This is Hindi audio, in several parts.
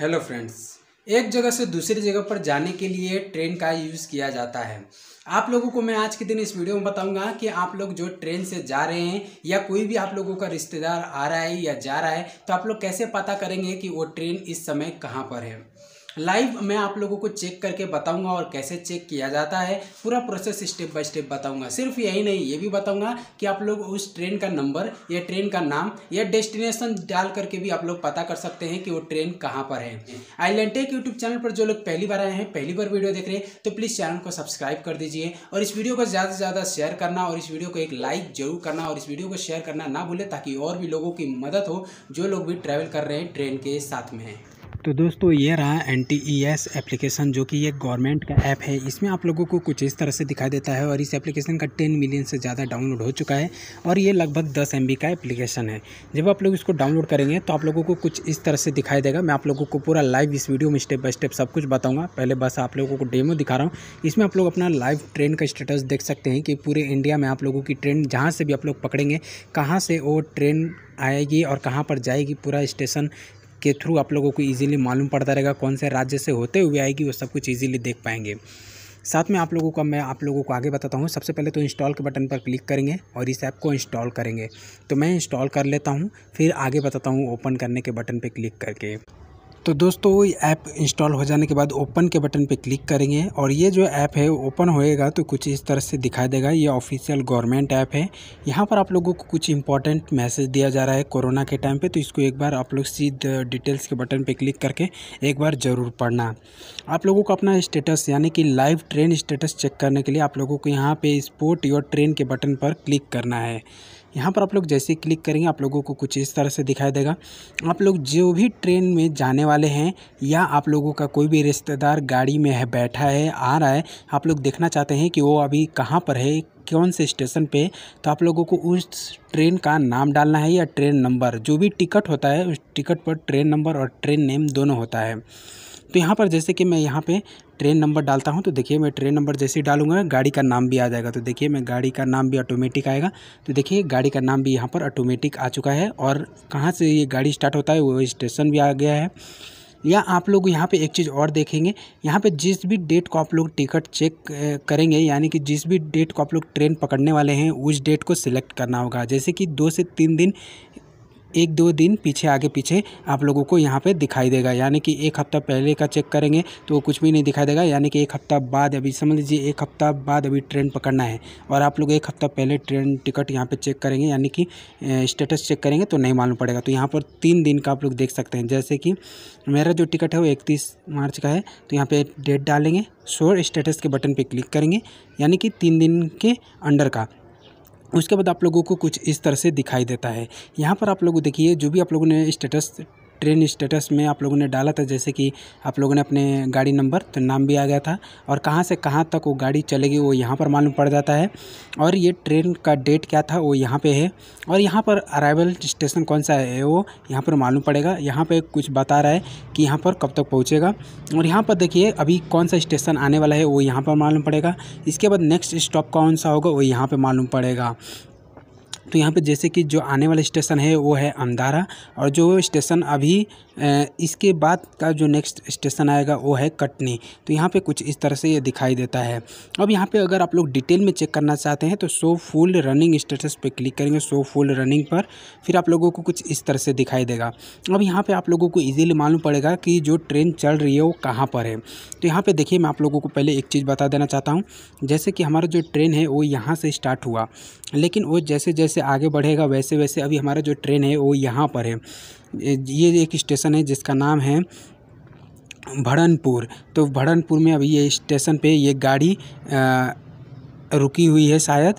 हेलो फ्रेंड्स एक जगह से दूसरी जगह पर जाने के लिए ट्रेन का यूज़ किया जाता है आप लोगों को मैं आज के दिन इस वीडियो में बताऊंगा कि आप लोग जो ट्रेन से जा रहे हैं या कोई भी आप लोगों का रिश्तेदार आ रहा है या जा रहा है तो आप लोग कैसे पता करेंगे कि वो ट्रेन इस समय कहाँ पर है लाइव मैं आप लोगों को चेक करके बताऊंगा और कैसे चेक किया जाता है पूरा प्रोसेस स्टेप बाय स्टेप बताऊंगा सिर्फ यही नहीं ये भी बताऊंगा कि आप लोग उस ट्रेन का नंबर या ट्रेन का नाम या डेस्टिनेशन डाल करके भी आप लोग पता कर सकते हैं कि वो ट्रेन कहाँ पर है आईलैंड टेक यूट्यूब चैनल पर जो लोग पहली बार आए हैं पहली बार वीडियो देख रहे हैं तो प्लीज़ चैनल को सब्सक्राइब कर दीजिए और इस वीडियो को ज़्यादा से ज़्यादा शेयर करना और इस वीडियो को एक लाइक जरूर करना और इस वीडियो को शेयर करना ना भूलें ताकि और भी लोगों की मदद हो जो लोग भी ट्रैवल कर रहे हैं ट्रेन के साथ में हैं तो दोस्तों ये रहा N T E S application जो कि ये गवर्नमेंट का ऐप है इसमें आप लोगों को कुछ इस तरह से दिखाई देता है और इस एप्लीकेशन का टेन मिलियन से ज़्यादा डाउनलोड हो चुका है और ये लगभग दस एम का एप्लीकेशन है जब आप लोग इसको डाउनलोड करेंगे तो आप लोगों को कुछ इस तरह से दिखाई देगा मैं आप लोगों को पूरा लाइव इस वीडियो में स्टेप बाय स्टेप सब कुछ बताऊँगा पहले बस आप लोगों को डेमो दिखा रहा हूँ इसमें आप लोग अपना लाइव ट्रेन का स्टेटस देख सकते हैं कि पूरे इंडिया में आप लोगों की ट्रेन जहाँ से भी आप लोग पकड़ेंगे कहाँ से वो ट्रेन आएगी और कहाँ पर जाएगी पूरा स्टेशन के थ्रू आप लोगों को ईजिली मालूम पड़ता रहेगा कौन से राज्य से होते हुए आएगी वो सब कुछ ईजिली देख पाएंगे साथ में आप लोगों का मैं आप लोगों को आगे बताता हूँ सबसे पहले तो इंस्टॉल के बटन पर क्लिक करेंगे और इस ऐप को इंस्टॉल करेंगे तो मैं इंस्टॉल कर लेता हूँ फिर आगे बताता हूँ ओपन करने के बटन पर क्लिक करके तो दोस्तों वो ऐप इंस्टॉल हो जाने के बाद ओपन के बटन पे क्लिक करेंगे और ये जो ऐप है ओपन होएगा तो कुछ इस तरह से दिखाई देगा ये ऑफिशियल गवर्नमेंट ऐप है यहाँ पर आप लोगों को कुछ इंपॉर्टेंट मैसेज दिया जा रहा है कोरोना के टाइम पे तो इसको एक बार आप लोग सीध डिटेल्स के बटन पर क्लिक करके एक बार ज़रूर पढ़ना आप लोगों को अपना स्टेटस यानी कि लाइव ट्रेन स्टेटस चेक करने के लिए आप लोगों को यहाँ पर स्पोर्ट योर ट्रेन के बटन पर क्लिक करना है यहाँ पर आप लोग जैसे क्लिक करेंगे आप लोगों को कुछ इस तरह से दिखाई देगा आप लोग जो भी ट्रेन में जाने वाले हैं या आप लोगों का कोई भी रिश्तेदार गाड़ी में है बैठा है आ रहा है आप लोग देखना चाहते हैं कि वो अभी कहाँ पर है कौन से स्टेशन पे तो आप लोगों को उस ट्रेन का नाम डालना है या ट्रेन नंबर जो भी टिकट होता है उस टिकट पर ट्रेन नंबर और ट्रेन नेम दोनों होता है तो यहाँ पर जैसे कि मैं यहाँ पे ट्रेन नंबर डालता हूँ तो देखिए मैं ट्रेन नंबर जैसे ही डालूंगा गाड़ी का नाम भी आ जाएगा तो देखिए मैं गाड़ी का नाम भी ऑटोमेटिक आएगा तो देखिए गाड़ी का नाम भी यहाँ पर ऑटोमेटिक आ चुका है और कहाँ से ये गाड़ी स्टार्ट होता है वो स्टेशन भी आ गया है या आप लोग यहाँ पे एक चीज़ और देखेंगे यहाँ पे जिस भी डेट को आप लोग टिकट चेक करेंगे यानी कि जिस भी डेट को आप लोग ट्रेन पकड़ने वाले हैं उस डेट को सिलेक्ट करना होगा जैसे कि दो से तीन दिन एक दो दिन पीछे आगे पीछे आप लोगों को यहाँ पे दिखाई देगा यानी कि एक हफ्ता पहले का चेक करेंगे तो कुछ भी नहीं दिखाई देगा यानी कि एक हफ्ता बाद अभी समझ लीजिए एक हफ्ता बाद अभी ट्रेन पकड़ना है और आप लोग एक हफ्ता पहले ट्रेन टिकट यहाँ पर चेक करेंगे यानी कि स्टेटस चेक करेंगे तो नहीं मालूम पड़ेगा तो यहाँ पर तीन दिन का आप लोग देख सकते हैं जैसे कि मेरा जो टिकट है वो इकतीस मार्च का है तो यहाँ पर डेट डालेंगे शोर स्टेटस के बटन पर क्लिक करेंगे यानी कि तीन दिन के अंडर का उसके बाद आप लोगों को कुछ इस तरह से दिखाई देता है यहाँ पर आप लोग देखिए जो भी आप लोगों ने स्टेटस ट्रेन स्टेटस में आप लोगों ने डाला था जैसे कि आप लोगों ने अपने गाड़ी नंबर तो नाम भी आ गया था और कहाँ से कहाँ तक वो गाड़ी चलेगी वो यहाँ पर मालूम पड़ जाता है और ये ट्रेन का डेट क्या था वो यहाँ पे है और यहाँ पर अराइवल स्टेशन कौन सा है वो यहाँ पर मालूम पड़ेगा यहाँ पर कुछ बता रहा है कि यहाँ पर कब तक पहुँचेगा और यहाँ पर देखिए अभी कौन सा स्टेशन आने वाला है वो यहाँ पर मालूम पड़ेगा इसके बाद नेक्स्ट स्टॉप कौन सा होगा वो यहाँ पर मालूम पड़ेगा तो यहाँ पे जैसे कि जो आने वाला स्टेशन है वो है अमदारा और जो स्टेशन अभी इसके बाद का जो नेक्स्ट स्टेशन आएगा वो है कटनी तो यहाँ पे कुछ इस तरह से ये दिखाई देता है अब यहाँ पे अगर आप लोग डिटेल में चेक करना चाहते हैं तो शो फुल रनिंग स्टेटस पे क्लिक करेंगे शो फुल रनिंग पर फिर आप लोगों को कुछ इस तरह से दिखाई देगा अब यहाँ पर आप लोगों को ईजिली मालूम पड़ेगा कि जो ट्रेन चल रही है वो कहाँ पर है तो यहाँ पर देखिए मैं आप लोगों को पहले एक चीज़ बता देना चाहता हूँ जैसे कि हमारा जो ट्रेन है वो यहाँ से स्टार्ट हुआ लेकिन वो जैसे जैसे आगे बढ़ेगा वैसे वैसे अभी हमारा जो ट्रेन है वो यहाँ पर है ये एक स्टेशन है जिसका नाम है भड़नपुर तो भड़नपुर में अभी ये स्टेशन पे ये गाड़ी रुकी हुई है शायद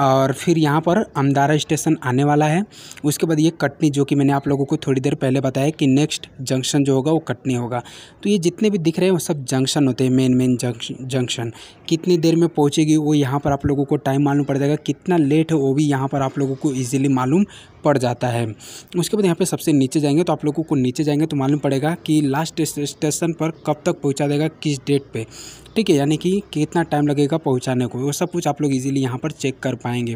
और फिर यहाँ पर अमदारा स्टेशन आने वाला है उसके बाद ये कटनी जो कि मैंने आप लोगों को थोड़ी देर पहले बताया कि नेक्स्ट जंक्शन जो होगा वो कटनी होगा तो ये जितने भी दिख रहे हैं वो सब जंक्शन होते हैं मेन मेन जंक्शन कितनी देर में पहुँचेगी वो यहाँ पर आप लोगों को टाइम मालूम पड़ जाएगा कितना लेट है वो भी यहाँ पर आप लोगों को ईजिली मालूम पड़ जाता है उसके बाद यहाँ पर सबसे नीचे जाएंगे तो आप लोगों को नीचे जाएंगे तो मालूम पड़ेगा कि लास्ट स्टेशन पर कब तक पहुँचा देगा किस डेट पर ठीक है यानी कि कितना टाइम लगेगा पहुंचाने को वो सब कुछ आप लोग इजीली यहाँ पर चेक कर पाएंगे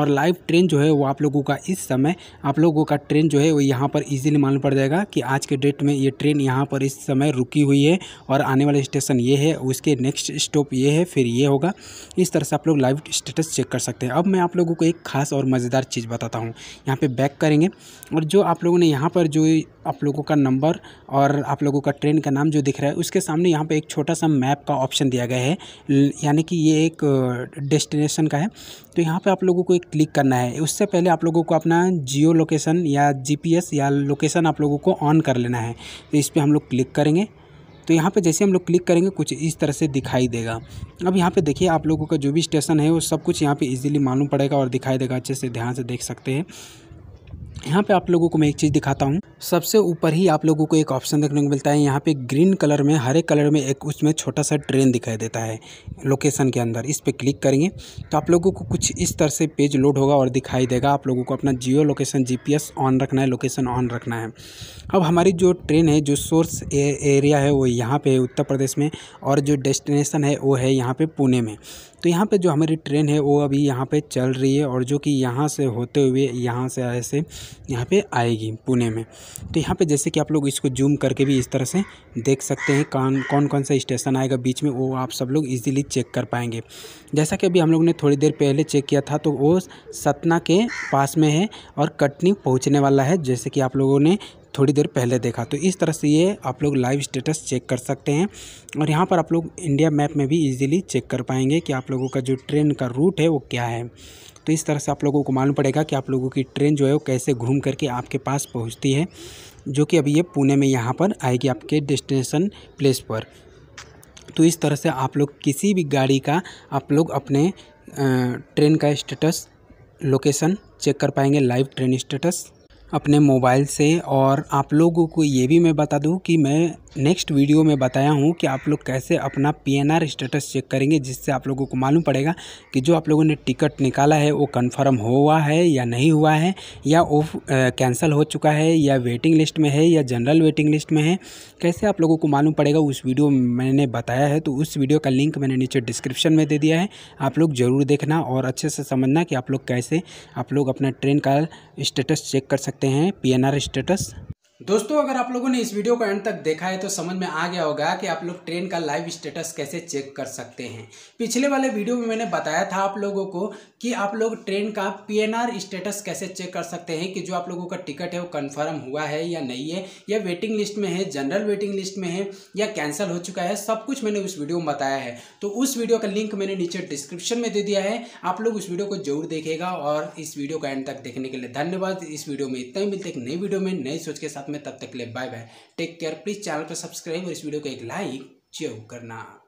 और लाइव ट्रेन जो है वो आप लोगों का इस समय आप लोगों का ट्रेन जो है वो यहाँ पर इजीली मालूम पड़ जाएगा कि आज के डेट में ये ट्रेन यहाँ पर इस समय रुकी हुई है और आने वाला स्टेशन ये है उसके नेक्स्ट स्टॉप ये है फिर ये होगा इस तरह से आप लोग लाइव स्टेटस चेक कर सकते हैं अब मैं आप लोगों को एक खास और मज़ेदार चीज़ बताता हूँ यहाँ पर बैक करेंगे और जो आप लोगों ने यहाँ पर जो आप लोगों का नंबर और आप लोगों का ट्रेन का नाम जो दिख रहा है उसके सामने यहाँ पे एक छोटा सा मैप का ऑप्शन दिया गया है यानी कि ये एक डेस्टिनेशन का है तो यहाँ पे आप लोगों को एक क्लिक करना है उससे पहले आप लोगों को अपना जियो लोकेशन या जीपीएस या लोकेशन आप लोगों को ऑन कर लेना है तो इस पर हम लोग क्लिक करेंगे तो यहाँ पे जैसे हम लोग क्लिक करेंगे कुछ इस तरह से दिखाई देगा अब यहाँ पे देखिए आप लोगों का जो भी स्टेशन है वो सब कुछ यहाँ पे इजीली मालूम पड़ेगा और दिखाई देगा अच्छे से ध्यान से देख सकते हैं यहाँ पे आप लोगों को मैं एक चीज़ दिखाता हूँ सबसे ऊपर ही आप लोगों को एक ऑप्शन देखने को मिलता है यहाँ पे ग्रीन कलर में हरे कलर में एक उसमें छोटा सा ट्रेन दिखाई देता है लोकेशन के अंदर इस पर क्लिक करेंगे तो आप लोगों को कुछ इस तरह से पेज लोड होगा और दिखाई देगा आप लोगों को अपना जियो लोकेशन जी ऑन रखना है लोकेशन ऑन रखना है अब हमारी जो ट्रेन है जो सोर्स एरिया है वो यहाँ पर है उत्तर प्रदेश में और जो डेस्टिनेसन है वो है यहाँ पर पुणे में तो यहाँ पे जो हमारी ट्रेन है वो अभी यहाँ पे चल रही है और जो कि यहाँ से होते हुए यहाँ से ऐसे यहाँ पे आएगी पुणे में तो यहाँ पे जैसे कि आप लोग इसको जूम करके भी इस तरह से देख सकते हैं कौन कौन कौन सा स्टेशन आएगा बीच में वो आप सब लोग ईजिली चेक कर पाएंगे जैसा कि अभी हम लोग ने थोड़ी देर पहले चेक किया था तो वो सतना के पास में है और कटनी पहुँचने वाला है जैसे कि आप लोगों ने थोड़ी देर पहले देखा तो इस तरह से ये आप लोग लाइव स्टेटस चेक कर सकते हैं और यहाँ पर आप लोग इंडिया मैप में भी ईजिली चेक कर पाएंगे कि आप लोगों का जो ट्रेन का रूट है वो क्या है तो इस तरह से आप लोगों को मालूम पड़ेगा कि आप लोगों की ट्रेन जो है वो कैसे घूम करके आपके पास पहुँचती है जो कि अभी ये पुणे में यहाँ पर आएगी आपके डेस्टिनेशन प्लेस पर तो इस तरह से आप लोग किसी भी गाड़ी का आप लोग अपने ट्रेन का स्टेटस लोकेशन चेक कर पाएंगे लाइव ट्रेन स्टेटस अपने मोबाइल से और आप लोगों को ये भी मैं बता दूँ कि मैं नेक्स्ट वीडियो में बताया हूँ कि आप लोग कैसे अपना पीएनआर स्टेटस चेक करेंगे जिससे आप लोगों को मालूम पड़ेगा कि जो आप लोगों ने टिकट निकाला है वो कंफर्म हुआ है या नहीं हुआ है या वो कैंसिल हो चुका है या वेटिंग लिस्ट में है या जनरल वेटिंग लिस्ट में है कैसे आप लोगों को मालूम पड़ेगा उस वीडियो मैंने बताया है तो उस वीडियो का लिंक मैंने नीचे डिस्क्रिप्शन में दे दिया है आप लोग ज़रूर देखना और अच्छे से समझना कि आप लोग कैसे आप लोग अपना ट्रेन का स्टेटस चेक कर सकते हैं पी स्टेटस दोस्तों अगर आप लोगों ने इस वीडियो को एंड तक देखा है तो समझ में आ गया होगा कि आप लोग ट्रेन का लाइव स्टेटस कैसे चेक कर सकते हैं पिछले वाले वीडियो में मैंने बताया था आप लोगों को कि आप लोग ट्रेन का पीएनआर स्टेटस कैसे चेक कर सकते हैं कि जो आप लोगों का टिकट है वो कंफर्म हुआ है या नहीं है या वेटिंग लिस्ट में है जनरल वेटिंग लिस्ट में है या कैंसिल हो चुका है सब कुछ मैंने उस वीडियो में बताया है तो उस वीडियो का लिंक मैंने नीचे डिस्क्रिप्शन में दे दिया है आप लोग उस वीडियो को जरूर देखेगा और इस वीडियो का एंड तक देखने के लिए धन्यवाद इस वीडियो में इतना ही मिलते एक नई वीडियो में नई सोच के साथ में तब तक के लिए bye bye take care please channel को सब्सक्राइब और इस वीडियो को एक लाइक जो करना